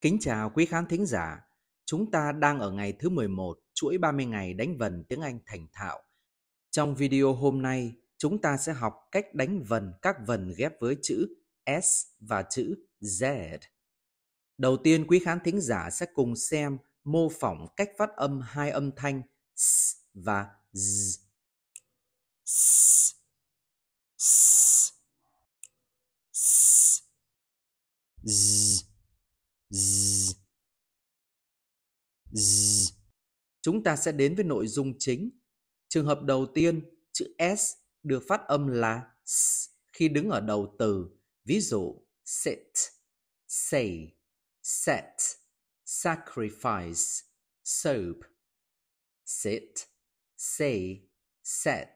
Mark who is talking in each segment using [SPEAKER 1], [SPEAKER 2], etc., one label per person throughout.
[SPEAKER 1] Kính chào quý khán thính giả. Chúng ta đang ở ngày thứ 11 chuỗi 30 ngày đánh vần tiếng Anh thành thạo. Trong video hôm nay, chúng ta sẽ học cách đánh vần các vần ghép với chữ S và chữ Z. Đầu tiên, quý khán thính giả sẽ cùng xem mô phỏng cách phát âm hai âm thanh S và Z. S, S, S, Z. Chúng ta sẽ đến với nội dung chính. Trường hợp đầu tiên, chữ S được phát âm là S khi đứng ở đầu từ. Ví dụ, sit, say, set, sacrifice, soap. Sit, say, set,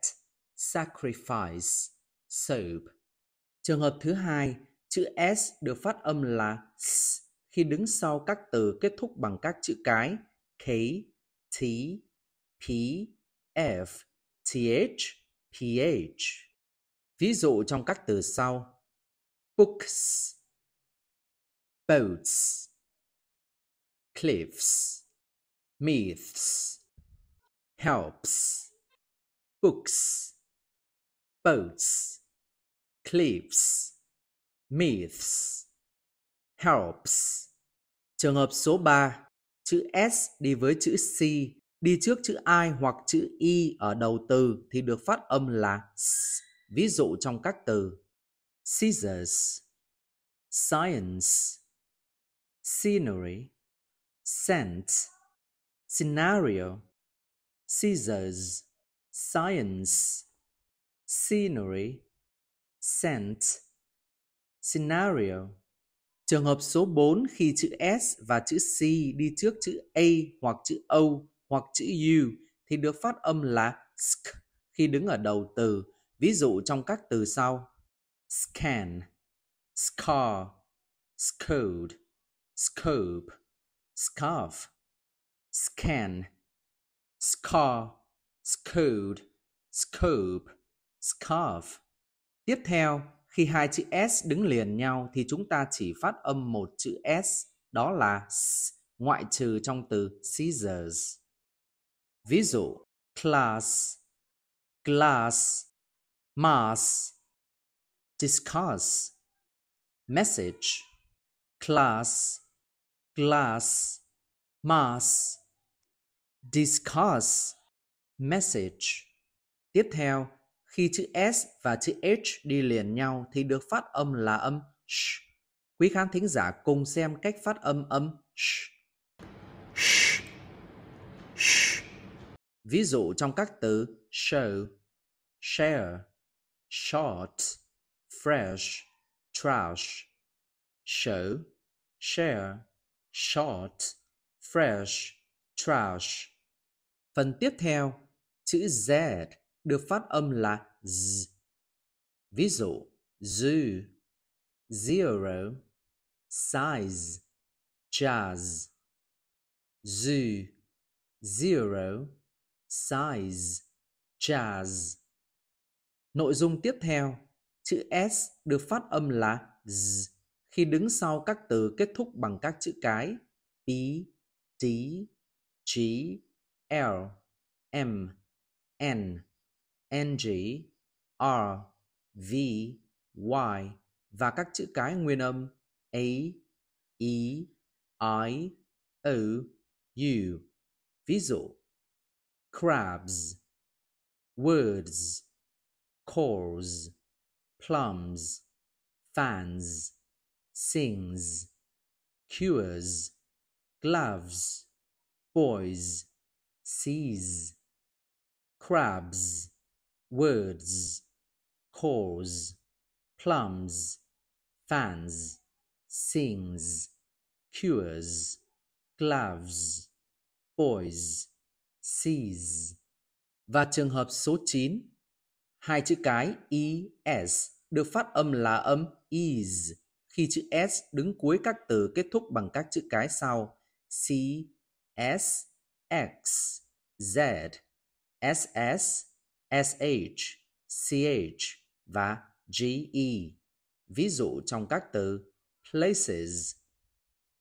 [SPEAKER 1] sacrifice, soap. Trường hợp thứ hai, chữ S được phát âm là S khi đứng sau các từ kết thúc bằng các chữ cái K, T, P, F, TH, PH. Ví dụ trong các từ sau books, boats, cliffs, myths, helps, books, boats, cliffs, myths helps. Trường hợp số 3, chữ S đi với chữ C, đi trước chữ I hoặc chữ y e ở đầu từ thì được phát âm là S. Ví dụ trong các từ scissors, science, scenery, scent, scenario, scissors, science, scenery, scent, scenario. Trường hợp số 4 khi chữ S và chữ C đi trước chữ A hoặc chữ O hoặc chữ U thì được phát âm là sk khi đứng ở đầu từ. Ví dụ trong các từ sau: scan, scar, scold scope, scarf, scan, scar, scold scope, scarf. Tiếp theo, khi hai chữ S đứng liền nhau thì chúng ta chỉ phát âm một chữ S, đó là S, ngoại trừ trong từ scissors. Ví dụ, class, glass, mass, discuss, message, class, glass, mass, discuss, message. Tiếp theo, khi chữ S và chữ H đi liền nhau thì được phát âm là âm sh. Quý khán thính giả cùng xem cách phát âm âm sh. sh. sh. Ví dụ trong các từ show, share, short, fresh, trash, show, share, short, fresh, trash. Phần tiếp theo, chữ Z được phát âm là z. Ví dụ, zoo, zero, size, jazz. Zoo, zero, size, jazz. Nội dung tiếp theo, chữ S được phát âm là z khi đứng sau các từ kết thúc bằng các chữ cái P, T, G, L, M, N. ng, r, v, y và các chữ cái nguyên âm a, e, i, o, u. Ví dụ crabs, words, cores, plums, fans, sings, cures, gloves, boys, sees crabs. words, calls, plums, fans, sings, cures, gloves, boys, sees. Và trường hợp số 9, hai chữ cái es được phát âm là âm is khi chữ s đứng cuối các từ kết thúc bằng các chữ cái sau c s x z s s SH, CH và GE. Ví dụ trong các từ places,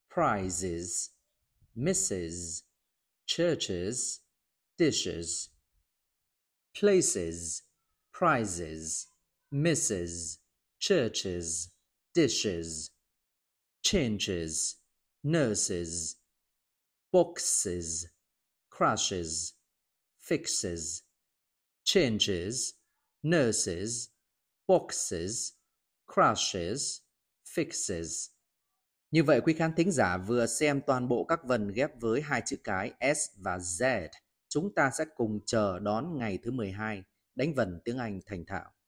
[SPEAKER 1] prizes, misses, churches, dishes. Places, prizes, misses, churches, dishes. Changes, nurses, boxes, crashes, fixes. changes, nurses, boxes, crashes, fixes. Như vậy quý khán thính giả vừa xem toàn bộ các vần ghép với hai chữ cái S và Z. Chúng ta sẽ cùng chờ đón ngày thứ 12 đánh vần tiếng Anh thành thạo.